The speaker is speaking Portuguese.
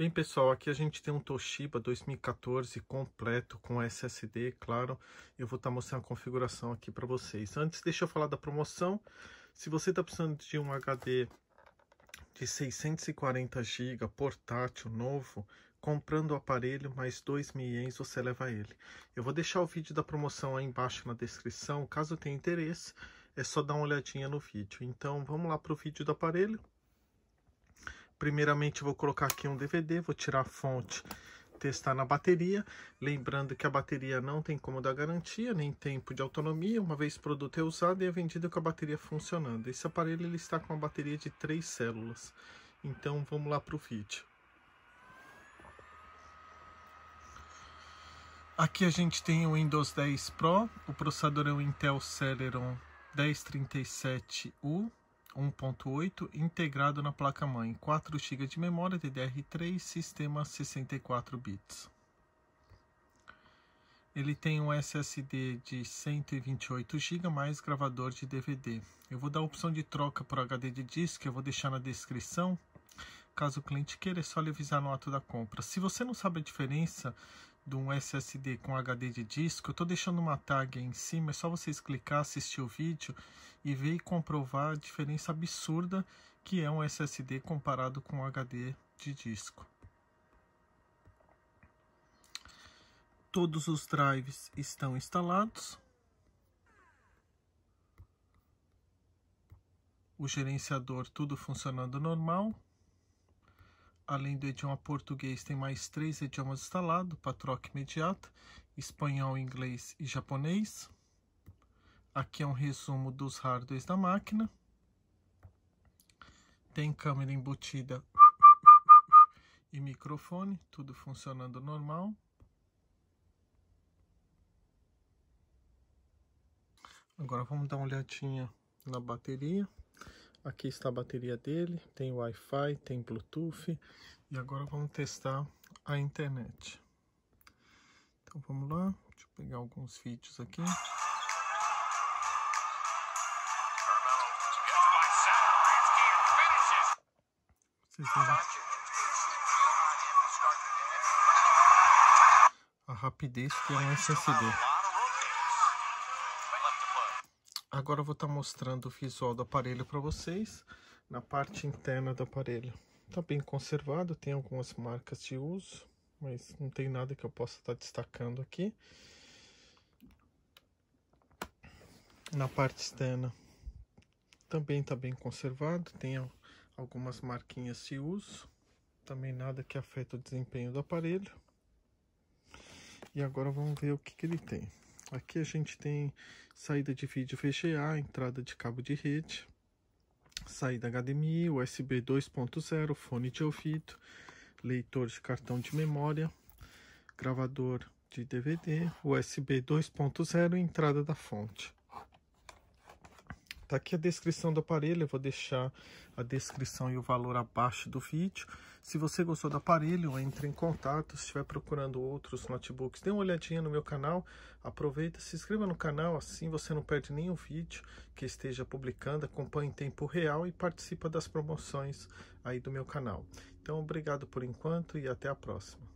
Bem, pessoal, aqui a gente tem um Toshiba 2014 completo com SSD, claro. Eu vou estar tá mostrando a configuração aqui para vocês. Antes, deixa eu falar da promoção. Se você está precisando de um HD de 640 GB portátil novo, comprando o aparelho mais dois ienes você leva ele. Eu vou deixar o vídeo da promoção aí embaixo na descrição, caso tenha interesse, é só dar uma olhadinha no vídeo. Então, vamos lá para o vídeo do aparelho. Primeiramente vou colocar aqui um DVD, vou tirar a fonte, testar na bateria. Lembrando que a bateria não tem como dar garantia, nem tempo de autonomia, uma vez o produto é usado e é vendido com a bateria funcionando. Esse aparelho ele está com uma bateria de 3 células. Então vamos lá para o vídeo. Aqui a gente tem o Windows 10 Pro, o processador é o Intel Celeron 1037U, 1.8 integrado na placa-mãe, 4 GB de memória DDR3, sistema 64 bits. Ele tem um SSD de 128 GB mais gravador de DVD. Eu vou dar a opção de troca por HD de disco, eu vou deixar na descrição. Caso o cliente queira, é só lhe avisar no ato da compra. Se você não sabe a diferença de um SSD com HD de disco, eu estou deixando uma tag aí em cima, é só vocês clicar, assistir o vídeo e ver e comprovar a diferença absurda que é um SSD comparado com um HD de disco. Todos os drives estão instalados. O gerenciador tudo funcionando normal além do idioma português, tem mais três idiomas instalados para troca imediata: espanhol, inglês e japonês. Aqui é um resumo dos hardwares da máquina. Tem câmera embutida e microfone, tudo funcionando normal. Agora vamos dar uma olhadinha na bateria. Aqui está a bateria dele, tem Wi-Fi, tem Bluetooth. E agora vamos testar a internet. Então vamos lá, deixa eu pegar alguns vídeos aqui. a rapidez que é um SSD. Agora eu vou estar tá mostrando o visual do aparelho para vocês, na parte interna do aparelho. Está bem conservado, tem algumas marcas de uso, mas não tem nada que eu possa estar tá destacando aqui. Na parte externa também está bem conservado, tem algumas marquinhas de uso, também nada que afeta o desempenho do aparelho. E agora vamos ver o que, que ele tem. Aqui a gente tem saída de vídeo VGA, entrada de cabo de rede, saída HDMI, USB 2.0, fone de ouvido, leitor de cartão de memória, gravador de DVD, USB 2.0 entrada da fonte. Tá aqui a descrição do aparelho, eu vou deixar a descrição e o valor abaixo do vídeo. Se você gostou do aparelho, entre em contato, se estiver procurando outros notebooks, dê uma olhadinha no meu canal, aproveita, se inscreva no canal, assim você não perde nenhum vídeo que esteja publicando, acompanhe em tempo real e participa das promoções aí do meu canal. Então, obrigado por enquanto e até a próxima.